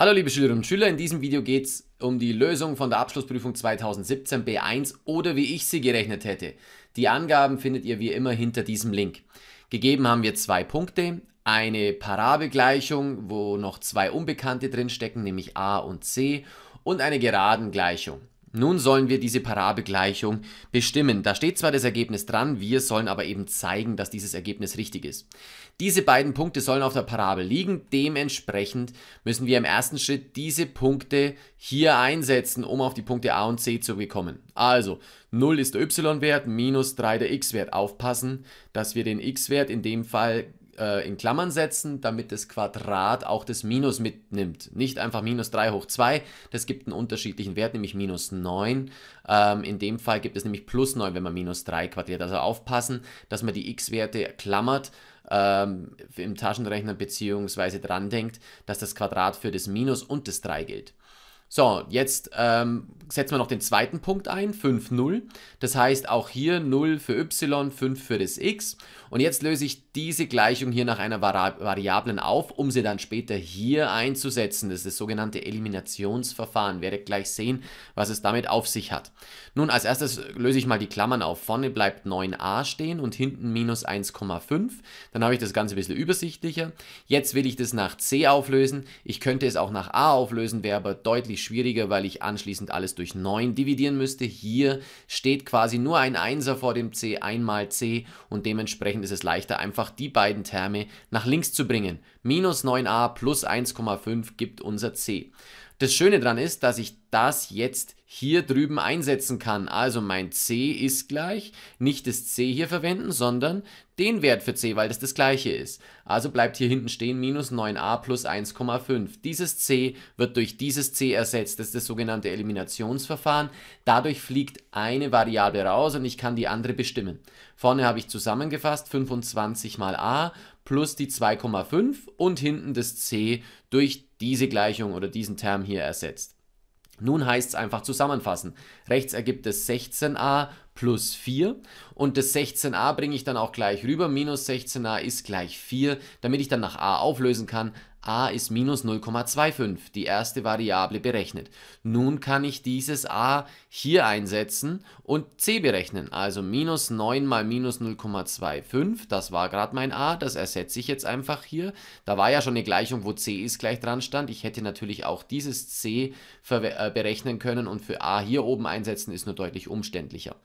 Hallo liebe Schülerinnen und Schüler, in diesem Video geht es um die Lösung von der Abschlussprüfung 2017 B1 oder wie ich sie gerechnet hätte. Die Angaben findet ihr wie immer hinter diesem Link. Gegeben haben wir zwei Punkte, eine Parabelgleichung, wo noch zwei Unbekannte drinstecken, nämlich a und c, und eine Geradengleichung. Nun sollen wir diese Parabelgleichung bestimmen. Da steht zwar das Ergebnis dran, wir sollen aber eben zeigen, dass dieses Ergebnis richtig ist. Diese beiden Punkte sollen auf der Parabel liegen. Dementsprechend müssen wir im ersten Schritt diese Punkte hier einsetzen, um auf die Punkte A und C zu bekommen. Also 0 ist der y-Wert minus 3 der x-Wert. Aufpassen, dass wir den x-Wert in dem Fall äh, in Klammern setzen, damit das Quadrat auch das Minus mitnimmt. Nicht einfach minus 3 hoch 2, das gibt einen unterschiedlichen Wert, nämlich minus 9. Ähm, in dem Fall gibt es nämlich plus 9, wenn man minus 3 quadriert. Also aufpassen, dass man die x-Werte klammert ähm, im Taschenrechner beziehungsweise dran denkt, dass das Quadrat für das Minus und das 3 gilt. So, jetzt ähm, setzen wir noch den zweiten Punkt ein, 5, 0. Das heißt auch hier 0 für y, 5 für das x. Und jetzt löse ich diese Gleichung hier nach einer Vari Variablen auf, um sie dann später hier einzusetzen. Das ist das sogenannte Eliminationsverfahren. Werdet gleich sehen, was es damit auf sich hat. Nun, als erstes löse ich mal die Klammern auf. Vorne bleibt 9a stehen und hinten minus 1,5. Dann habe ich das Ganze ein bisschen übersichtlicher. Jetzt will ich das nach c auflösen. Ich könnte es auch nach a auflösen, wäre aber deutlich natürlich schwieriger, weil ich anschließend alles durch 9 dividieren müsste. Hier steht quasi nur ein 1er vor dem C, einmal C und dementsprechend ist es leichter, einfach die beiden Terme nach links zu bringen. Minus 9a plus 1,5 gibt unser C. Das Schöne daran ist, dass ich das jetzt hier drüben einsetzen kann. Also mein C ist gleich, nicht das C hier verwenden, sondern den Wert für C, weil das das gleiche ist. Also bleibt hier hinten stehen minus 9a plus 1,5. Dieses C wird durch dieses C ersetzt. Das ist das sogenannte Eliminationsverfahren. Dadurch fliegt eine Variable raus und ich kann die andere bestimmen. Vorne habe ich zusammengefasst 25 mal a plus die 2,5 und hinten das c durch diese Gleichung oder diesen Term hier ersetzt. Nun heißt es einfach zusammenfassen. Rechts ergibt es 16a plus 4 und das 16a bringe ich dann auch gleich rüber. Minus 16a ist gleich 4, damit ich dann nach a auflösen kann a ist minus 0,25, die erste Variable berechnet. Nun kann ich dieses a hier einsetzen und c berechnen, also minus 9 mal minus 0,25, das war gerade mein a, das ersetze ich jetzt einfach hier. Da war ja schon eine Gleichung, wo c ist gleich dran stand. Ich hätte natürlich auch dieses c äh, berechnen können und für a hier oben einsetzen ist nur deutlich umständlicher.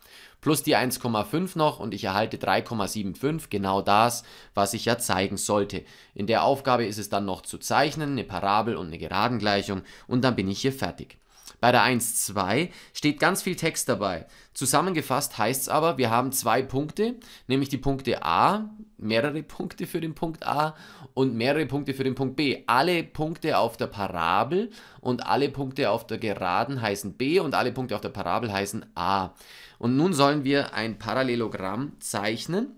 Plus die 1,5 noch und ich erhalte 3,75, genau das, was ich ja zeigen sollte. In der Aufgabe ist es dann noch zu zeichnen, eine Parabel und eine Geradengleichung und dann bin ich hier fertig. Bei der 1.2 steht ganz viel Text dabei. Zusammengefasst heißt es aber, wir haben zwei Punkte, nämlich die Punkte A, mehrere Punkte für den Punkt A und mehrere Punkte für den Punkt B. Alle Punkte auf der Parabel und alle Punkte auf der Geraden heißen B und alle Punkte auf der Parabel heißen A. Und nun sollen wir ein Parallelogramm zeichnen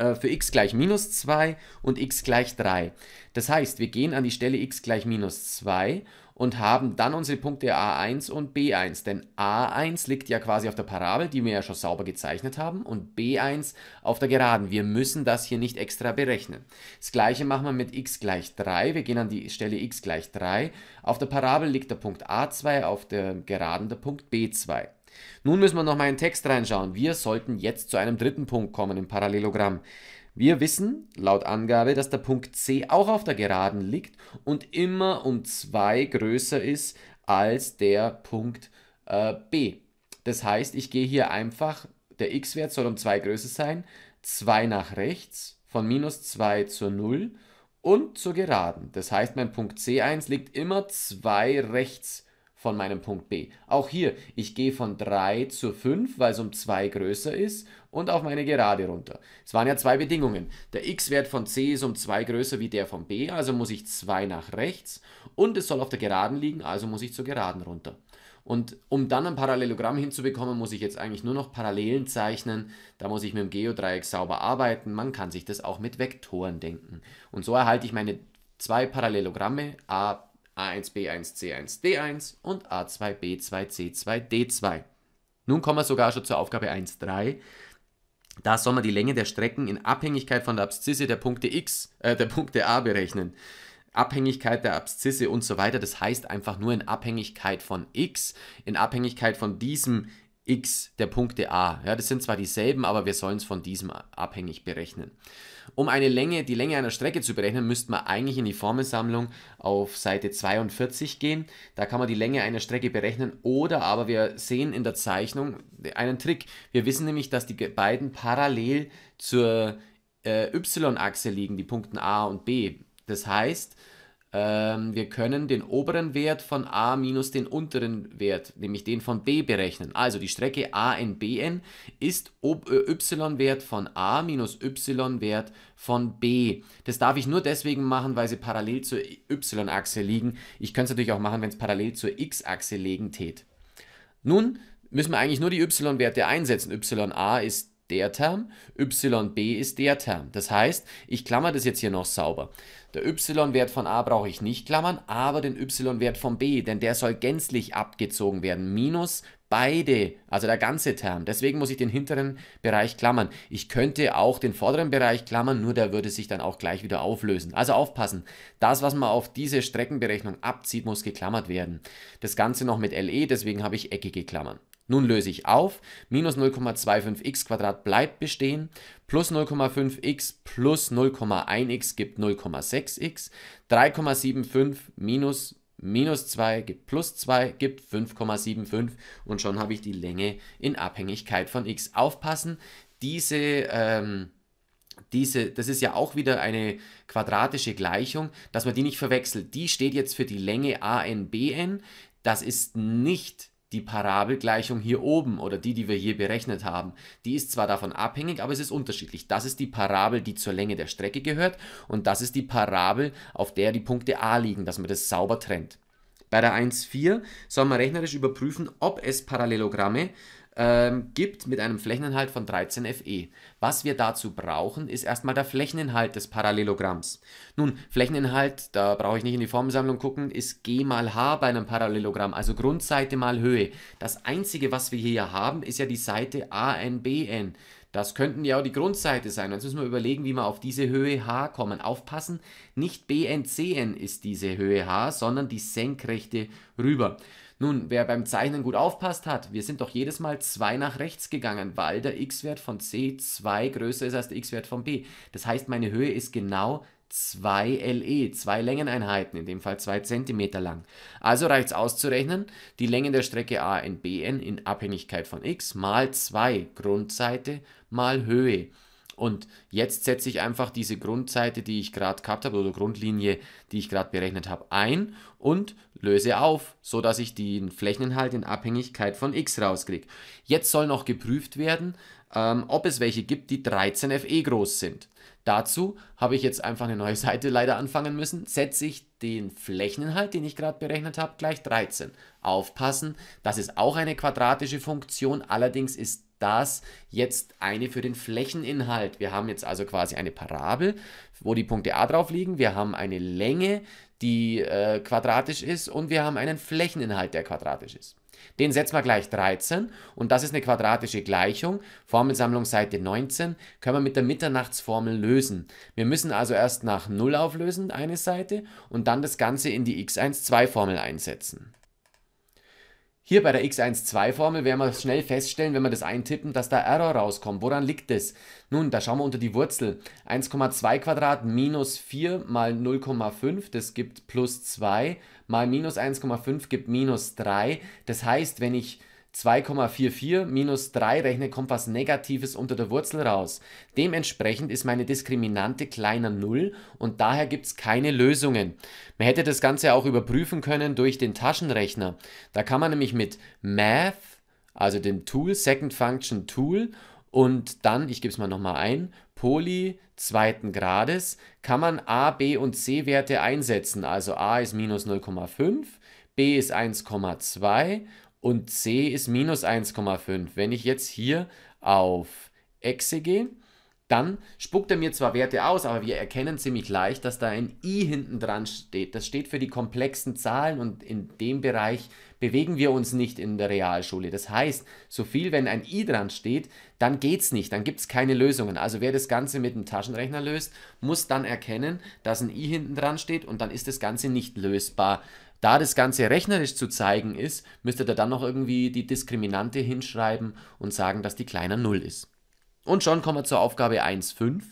äh, für x gleich minus 2 und x gleich 3. Das heißt, wir gehen an die Stelle x gleich minus 2 und haben dann unsere Punkte a1 und b1. Denn a1 liegt ja quasi auf der Parabel, die wir ja schon sauber gezeichnet haben, und b1 auf der Geraden. Wir müssen das hier nicht extra berechnen. Das gleiche machen wir mit x gleich 3. Wir gehen an die Stelle x gleich 3. Auf der Parabel liegt der Punkt a2, auf der Geraden der Punkt b2. Nun müssen wir noch mal in den Text reinschauen. Wir sollten jetzt zu einem dritten Punkt kommen im Parallelogramm. Wir wissen laut Angabe, dass der Punkt C auch auf der Geraden liegt und immer um 2 größer ist als der Punkt äh, B. Das heißt, ich gehe hier einfach, der x-Wert soll um 2 größer sein, 2 nach rechts, von minus 2 zur 0 und zur Geraden. Das heißt, mein Punkt C1 liegt immer 2 rechts von meinem Punkt B. Auch hier, ich gehe von 3 zu 5, weil es um 2 größer ist und auf meine Gerade runter. Es waren ja zwei Bedingungen. Der x-Wert von c ist um 2 größer wie der von b, also muss ich 2 nach rechts und es soll auf der Geraden liegen, also muss ich zur Geraden runter. Und um dann ein Parallelogramm hinzubekommen, muss ich jetzt eigentlich nur noch Parallelen zeichnen. Da muss ich mit dem Geodreieck sauber arbeiten. Man kann sich das auch mit Vektoren denken. Und so erhalte ich meine zwei Parallelogramme a, A1, B1, C1, D1 und A2, B2, C2, D2. Nun kommen wir sogar schon zur Aufgabe 1.3. Da soll man die Länge der Strecken in Abhängigkeit von der Abszisse der Punkte X, äh, der Punkte A berechnen. Abhängigkeit der Abszisse und so weiter. Das heißt einfach nur in Abhängigkeit von x, in Abhängigkeit von diesem x der Punkte a. Ja, das sind zwar dieselben, aber wir sollen es von diesem abhängig berechnen. Um eine Länge, die Länge einer Strecke zu berechnen, müsste man eigentlich in die Formelsammlung auf Seite 42 gehen. Da kann man die Länge einer Strecke berechnen oder aber wir sehen in der Zeichnung einen Trick. Wir wissen nämlich, dass die beiden parallel zur äh, y-Achse liegen, die Punkten a und b. Das heißt, ähm, wir können den oberen Wert von a minus den unteren Wert, nämlich den von b, berechnen. Also die Strecke a n b n ist äh, y-Wert von a minus y-Wert von b. Das darf ich nur deswegen machen, weil sie parallel zur y-Achse liegen. Ich könnte es natürlich auch machen, wenn es parallel zur x-Achse liegen tät. Nun müssen wir eigentlich nur die y-Werte einsetzen. y a ist der Term, yb ist der Term. Das heißt, ich klammer das jetzt hier noch sauber. Der y-Wert von a brauche ich nicht klammern, aber den y-Wert von b, denn der soll gänzlich abgezogen werden. Minus beide, also der ganze Term. Deswegen muss ich den hinteren Bereich klammern. Ich könnte auch den vorderen Bereich klammern, nur der würde sich dann auch gleich wieder auflösen. Also aufpassen, das, was man auf diese Streckenberechnung abzieht, muss geklammert werden. Das Ganze noch mit LE, deswegen habe ich eckige Klammern. Nun löse ich auf, minus 0,25x bleibt bestehen, plus 0,5x plus 0,1x gibt 0,6x, 3,75 minus minus 2 gibt plus 2 gibt 5,75 und schon habe ich die Länge in Abhängigkeit von x. Aufpassen, diese... Ähm, diese, das ist ja auch wieder eine quadratische Gleichung, dass man die nicht verwechselt. Die steht jetzt für die Länge a n b n. Das ist nicht die Parabelgleichung hier oben oder die, die wir hier berechnet haben, die ist zwar davon abhängig, aber es ist unterschiedlich. Das ist die Parabel, die zur Länge der Strecke gehört und das ist die Parabel, auf der die Punkte A liegen, dass man das sauber trennt. Bei der 1,4 soll man rechnerisch überprüfen, ob es Parallelogramme ähm, gibt mit einem Flächeninhalt von 13 Fe. Was wir dazu brauchen, ist erstmal der Flächeninhalt des Parallelogramms. Nun, Flächeninhalt, da brauche ich nicht in die Formelsammlung gucken, ist G mal H bei einem Parallelogramm, also Grundseite mal Höhe. Das Einzige, was wir hier haben, ist ja die Seite ANBN. Das könnten ja auch die Grundseite sein. Jetzt müssen wir überlegen, wie wir auf diese Höhe h kommen. Aufpassen, nicht BNCN ist diese Höhe h, sondern die Senkrechte rüber. Nun, wer beim Zeichnen gut aufpasst hat, wir sind doch jedes Mal 2 nach rechts gegangen, weil der x-Wert von c 2 größer ist als der x-Wert von b. Das heißt, meine Höhe ist genau 2 LE, zwei Längeneinheiten, in dem Fall 2 cm lang. Also reicht es auszurechnen, die Länge der Strecke a AN BN in Abhängigkeit von x mal 2 Grundseite mal Höhe. Und jetzt setze ich einfach diese Grundseite, die ich gerade gehabt habe, oder Grundlinie, die ich gerade berechnet habe, ein und löse auf, sodass ich den Flächeninhalt in Abhängigkeit von x rauskriege. Jetzt soll noch geprüft werden, ähm, ob es welche gibt, die 13 FE groß sind. Dazu habe ich jetzt einfach eine neue Seite leider anfangen müssen, setze ich den Flächeninhalt, den ich gerade berechnet habe, gleich 13. Aufpassen, das ist auch eine quadratische Funktion, allerdings ist das jetzt eine für den Flächeninhalt. Wir haben jetzt also quasi eine Parabel, wo die Punkte A drauf liegen. Wir haben eine Länge, die äh, quadratisch ist und wir haben einen Flächeninhalt, der quadratisch ist. Den setzen wir gleich 13 und das ist eine quadratische Gleichung. Formelsammlung Seite 19 können wir mit der Mitternachtsformel lösen. Wir müssen also erst nach 0 auflösen, eine Seite, und dann das Ganze in die x12-Formel einsetzen. Hier bei der x12-Formel werden wir schnell feststellen, wenn wir das eintippen, dass da Error rauskommt. Woran liegt das? Nun, da schauen wir unter die Wurzel. 1,2 Quadrat minus 4 mal 0,5, das gibt plus 2, mal minus 1,5 gibt minus 3. Das heißt, wenn ich 2,44 minus 3 rechnet kommt was Negatives unter der Wurzel raus. Dementsprechend ist meine Diskriminante kleiner 0 und daher gibt es keine Lösungen. Man hätte das Ganze auch überprüfen können durch den Taschenrechner. Da kann man nämlich mit Math, also dem Tool, Second Function Tool und dann, ich gebe es mal nochmal ein, Poly zweiten Grades, kann man A, B und C Werte einsetzen. Also A ist minus 0,5, B ist 1,2 und C ist minus 1,5. Wenn ich jetzt hier auf Exe gehe, dann spuckt er mir zwar Werte aus, aber wir erkennen ziemlich leicht, dass da ein i hinten dran steht. Das steht für die komplexen Zahlen und in dem Bereich bewegen wir uns nicht in der Realschule. Das heißt, so viel, wenn ein i dran steht, dann geht es nicht, dann gibt es keine Lösungen. Also wer das Ganze mit dem Taschenrechner löst, muss dann erkennen, dass ein i hinten dran steht und dann ist das Ganze nicht lösbar da das Ganze rechnerisch zu zeigen ist, müsstet ihr dann noch irgendwie die Diskriminante hinschreiben und sagen, dass die kleiner 0 ist. Und schon kommen wir zur Aufgabe 1.5.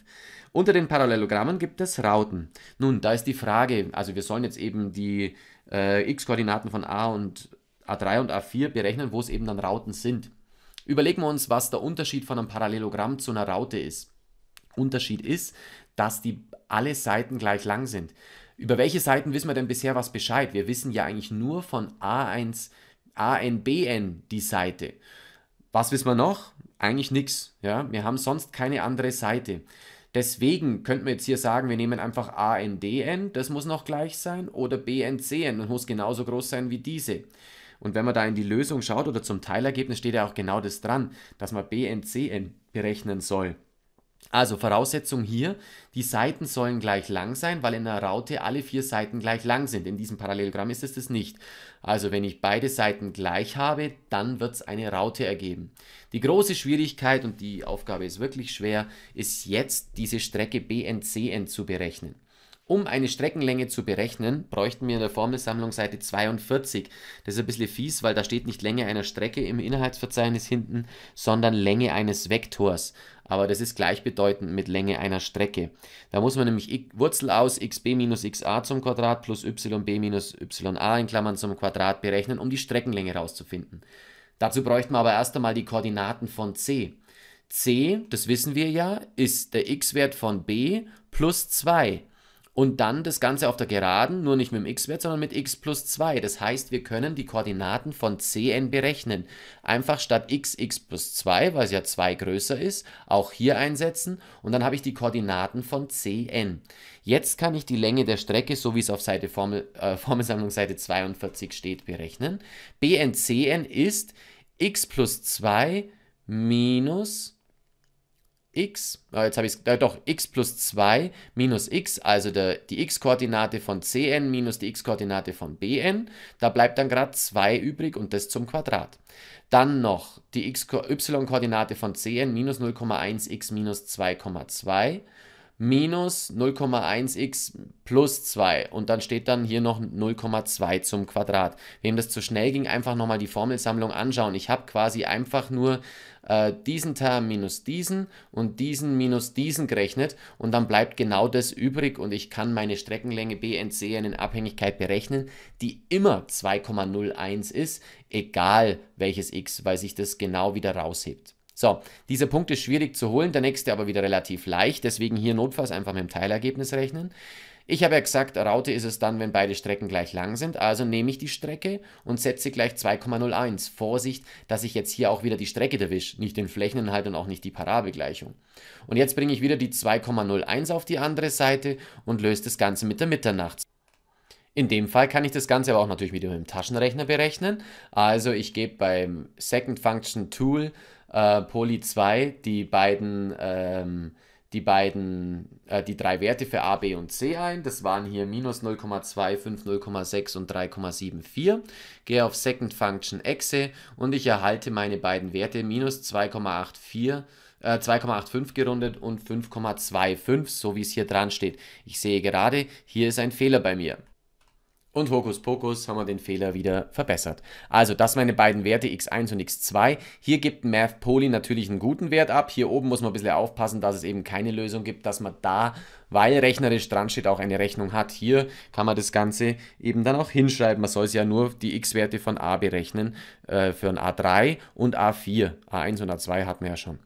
Unter den Parallelogrammen gibt es Rauten. Nun, da ist die Frage, also wir sollen jetzt eben die äh, x-Koordinaten von A und A3 und A4 berechnen, wo es eben dann Rauten sind. Überlegen wir uns, was der Unterschied von einem Parallelogramm zu einer Raute ist. Unterschied ist, dass die alle Seiten gleich lang sind. Über welche Seiten wissen wir denn bisher was Bescheid? Wir wissen ja eigentlich nur von A1, ANBN die Seite. Was wissen wir noch? Eigentlich nichts. Ja? Wir haben sonst keine andere Seite. Deswegen könnten wir jetzt hier sagen, wir nehmen einfach ANDN, das muss noch gleich sein, oder BNCN das muss genauso groß sein wie diese. Und wenn man da in die Lösung schaut oder zum Teilergebnis, steht ja auch genau das dran, dass man BNCN berechnen soll. Also Voraussetzung hier, die Seiten sollen gleich lang sein, weil in der Raute alle vier Seiten gleich lang sind. In diesem Parallelogramm ist es das nicht. Also wenn ich beide Seiten gleich habe, dann wird es eine Raute ergeben. Die große Schwierigkeit, und die Aufgabe ist wirklich schwer, ist jetzt diese Strecke BNCN zu berechnen. Um eine Streckenlänge zu berechnen, bräuchten wir in der Formelsammlung Seite 42. Das ist ein bisschen fies, weil da steht nicht Länge einer Strecke im Inhaltsverzeichnis hinten, sondern Länge eines Vektors. Aber das ist gleichbedeutend mit Länge einer Strecke. Da muss man nämlich Wurzel aus xb minus xa zum Quadrat plus yb minus ya in Klammern zum Quadrat berechnen, um die Streckenlänge rauszufinden. Dazu bräuchten wir aber erst einmal die Koordinaten von c. c, das wissen wir ja, ist der x-Wert von b plus 2 und dann das Ganze auf der Geraden, nur nicht mit dem x-Wert, sondern mit x plus 2. Das heißt, wir können die Koordinaten von Cn berechnen. Einfach statt x, x plus 2, weil es ja 2 größer ist, auch hier einsetzen und dann habe ich die Koordinaten von Cn. Jetzt kann ich die Länge der Strecke, so wie es auf Seite Formel, äh, Formelsammlung Seite 42 steht, berechnen. BnCn ist x plus 2 minus x, äh, jetzt habe ich äh, doch, x plus 2 minus x, also der, die x-Koordinate von cn minus die x-Koordinate von bn, da bleibt dann gerade 2 übrig und das zum Quadrat. Dann noch die y-Koordinate von cn minus 0,1x minus 2,2 minus 0,1x plus 2 und dann steht dann hier noch 0,2 zum Quadrat. Wem das zu schnell ging, einfach nochmal die Formelsammlung anschauen. Ich habe quasi einfach nur äh, diesen Term minus diesen und diesen minus diesen gerechnet und dann bleibt genau das übrig und ich kann meine Streckenlänge BNC in Abhängigkeit berechnen, die immer 2,01 ist, egal welches x, weil sich das genau wieder raushebt. So, dieser Punkt ist schwierig zu holen, der nächste aber wieder relativ leicht, deswegen hier notfalls einfach mit dem Teilergebnis rechnen. Ich habe ja gesagt, Raute ist es dann, wenn beide Strecken gleich lang sind, also nehme ich die Strecke und setze gleich 2,01. Vorsicht, dass ich jetzt hier auch wieder die Strecke erwische, nicht den Flächeninhalt und auch nicht die Parabelgleichung. Und jetzt bringe ich wieder die 2,01 auf die andere Seite und löse das Ganze mit der Mitternacht. In dem Fall kann ich das Ganze aber auch natürlich wieder mit dem Taschenrechner berechnen. Also ich gebe beim Second Function Tool äh, Poli 2 die beiden, ähm, die beiden, äh, die drei Werte für A, B und C ein. Das waren hier minus 0,25, 0,6 und 3,74. Gehe auf Second Function Exe und ich erhalte meine beiden Werte minus 2,84. 2,85 äh, gerundet und 5,25, so wie es hier dran steht. Ich sehe gerade, hier ist ein Fehler bei mir. Und Hokuspokus haben wir den Fehler wieder verbessert. Also das meine beiden Werte x1 und x2. Hier gibt Math Poly natürlich einen guten Wert ab. Hier oben muss man ein bisschen aufpassen, dass es eben keine Lösung gibt, dass man da, weil rechnerisch dran steht, auch eine Rechnung hat. Hier kann man das Ganze eben dann auch hinschreiben. Man soll es ja nur die x-Werte von a berechnen äh, für ein a3 und a4. a1 und a2 hatten wir ja schon.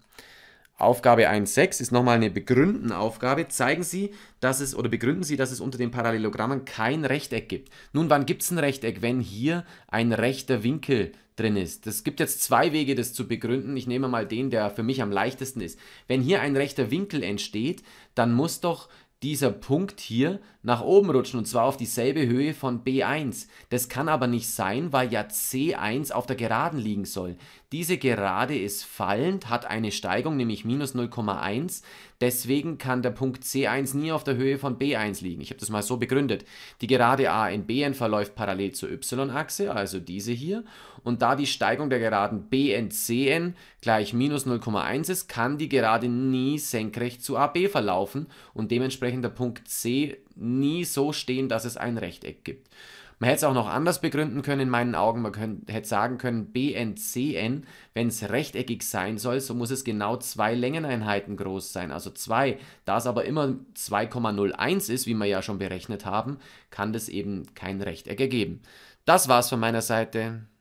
Aufgabe 1.6 ist nochmal eine begründende Aufgabe. Zeigen Sie, dass es oder begründen Sie, dass es unter den Parallelogrammen kein Rechteck gibt. Nun, wann gibt es ein Rechteck, wenn hier ein rechter Winkel drin ist? Es gibt jetzt zwei Wege, das zu begründen. Ich nehme mal den, der für mich am leichtesten ist. Wenn hier ein rechter Winkel entsteht, dann muss doch dieser Punkt hier nach oben rutschen und zwar auf dieselbe Höhe von B1. Das kann aber nicht sein, weil ja C1 auf der Geraden liegen soll. Diese Gerade ist fallend, hat eine Steigung, nämlich minus 0,1. Deswegen kann der Punkt C1 nie auf der Höhe von B1 liegen. Ich habe das mal so begründet. Die Gerade A in Bn verläuft parallel zur y-Achse, also diese hier. Und da die Steigung der Geraden BnCn gleich minus 0,1 ist, kann die Gerade nie senkrecht zu AB verlaufen und dementsprechend der Punkt C nie so stehen, dass es ein Rechteck gibt. Man hätte es auch noch anders begründen können, in meinen Augen. Man könnte, hätte sagen können, BNCN, wenn es rechteckig sein soll, so muss es genau zwei Längeneinheiten groß sein, also zwei. Da es aber immer 2,01 ist, wie wir ja schon berechnet haben, kann das eben kein Rechteck ergeben. Das war's von meiner Seite.